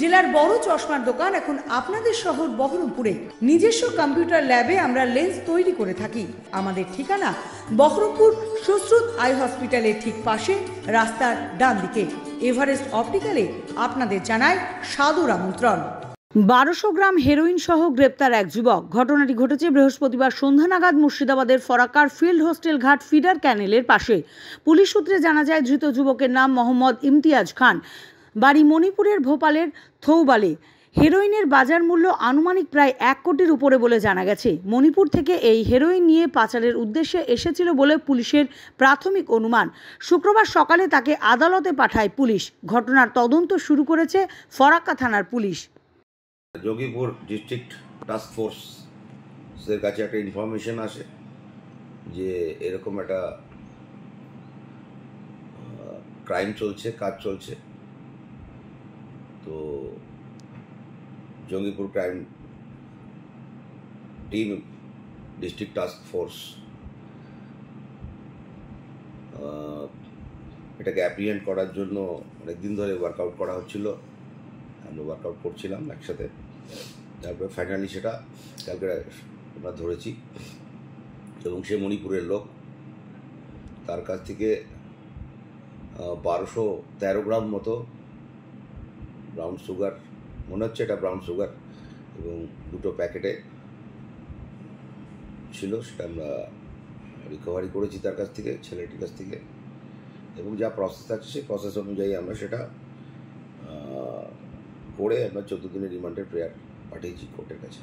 জেলার বড় চশমার দোকান এখন আপনাদের শহর বহরমপুরে নিজস্ব কম্পিউটার ল্যাবে আমরা লেন্স তৈরি করে থাকি আমাদের ঠিকানা বহরমপুর সুশ্রুত আই হসপিটালের ঠিক পাশে রাস্তার ডান দিকে এভারেস্ট অপটিক্যালে আপনাদের জানায় সাদুর আমন্ত্রণ বারোশো গ্রাম হেরোইন সহ গ্রেপ্তার এক যুবক ঘটনাটি ঘটেছে বৃহস্পতিবার সন্ধ্যা নাগাদ মুর্শিদাবাদের ফরাকার ফিল্ড হোস্টেল ঘাট ফিডার ক্যানেলের পাশে পুলিশ সূত্রে জানা যায় ধৃত যুবকের নাম মোহাম্মদ ইমতিয়াজ খান বাড়ি মণিপুরের ভোপালের থৌবালে হেরোইনের বাজার মূল্য আনুমানিক প্রায় এক কোটির উপরে বলে জানা গেছে মণিপুর থেকে এই হেরোইন নিয়ে পাচারের উদ্দেশ্যে এসেছিল বলে পুলিশের প্রাথমিক অনুমান শুক্রবার সকালে তাকে আদালতে পাঠায় পুলিশ ঘটনার তদন্ত শুরু করেছে ফরাক্কা থানার পুলিশ যোগীপুর ডিস্ট্রিক্ট টাস্ক ফোর্সের কাছে একটা ইনফরমেশন আসে যে এরকম একটা ক্রাইম চলছে কাজ চলছে তো Jangipur crime team district task force এটাকে অ্যাপ্রিহেন্ড করার জন্য অনেক দিন ধরে ওয়ার্কআউট করা হচ্ছিল আমরা ওয়ার্কআউট করছিলাম একসাথে তারপরে ফাইনালি সেটা কালকে আমরা ধরেছি এবং সে মণিপুরের লোক তার কাছ থেকে বারোশো তেরো গ্রাম মতো ব্রাউন সুগার মনে হচ্ছে এটা ব্রাউন সুগার এবং দুটো প্যাকেটে ছিল সেটা আমরা রিকভারি করেছি তার কাছ থেকে ছেলেটির কাছ থেকে এবং যা প্রসেস আছে সেই প্রসেস অনুযায়ী আমরা সেটা করে আমরা চোদ্দ দিনের রিমান্ডের প্রেয়ার পাঠিয়েছি কোর্টের কাছে